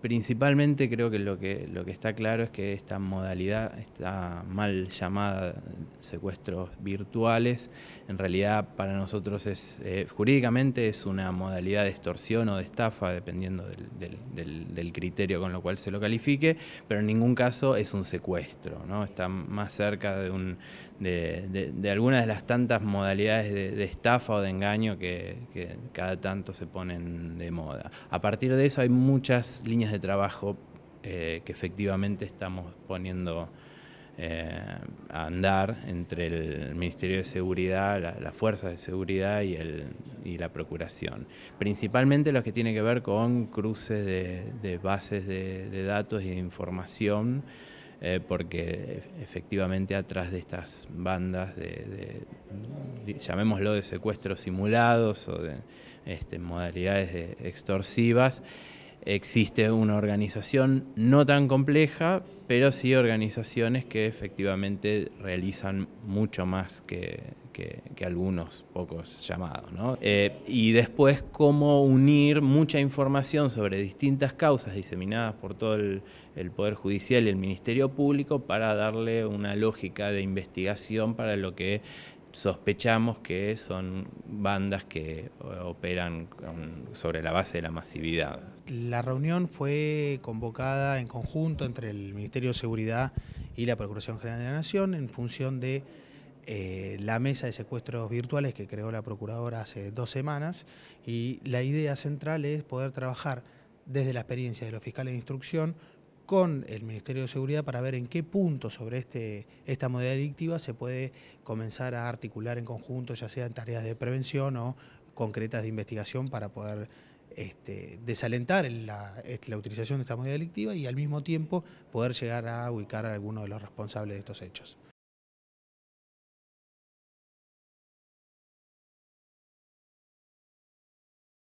principalmente creo que lo, que lo que está claro es que esta modalidad, está mal llamada secuestros virtuales, en realidad para nosotros es, eh, jurídicamente es una modalidad de extorsión o de estafa, dependiendo del, criterio con lo cual se lo califique, pero en ningún caso es un secuestro, ¿no? Está más cerca de, un, de, algunas de las tantas modalidades de, estafa o de engaño que cada tanto se ponen de moda. A partir de eso hay muchas líneas de trabajo eh, que efectivamente estamos poniendo eh, a andar entre el Ministerio de Seguridad, la Fuerza de seguridad y, la Procuración. Principalmente lo que tiene que ver con cruces de, bases de, datos y de información, eh, porque efectivamente atrás de estas bandas de, llamémoslo de secuestros simulados o de este, modalidades extorsivas, existe una organización no tan compleja, pero sí organizaciones que efectivamente realizan mucho más que, algunos pocos llamados. Eh, y después cómo unir mucha información sobre distintas causas diseminadas por todo el, el, Poder Judicial y el Ministerio Público para darle una lógica de investigación para lo que sospechamos que son bandas que eh, operan sobre la base de la masividad. La reunión fue convocada en conjunto entre el Ministerio de Seguridad y la Procuración General de la Nación en función de eh, la mesa de secuestros virtuales que creó la Procuradora hace dos semanas y la idea central es poder trabajar desde la experiencia de los fiscales de instrucción con el Ministerio de Seguridad para ver en qué punto sobre este, esta modalidad delictiva se puede comenzar a articular en conjunto, ya sea en tareas de prevención o concretas de investigación para poder este, desalentar la, la, utilización de esta modalidad delictiva y al mismo tiempo poder llegar a ubicar a alguno de los responsables de estos hechos.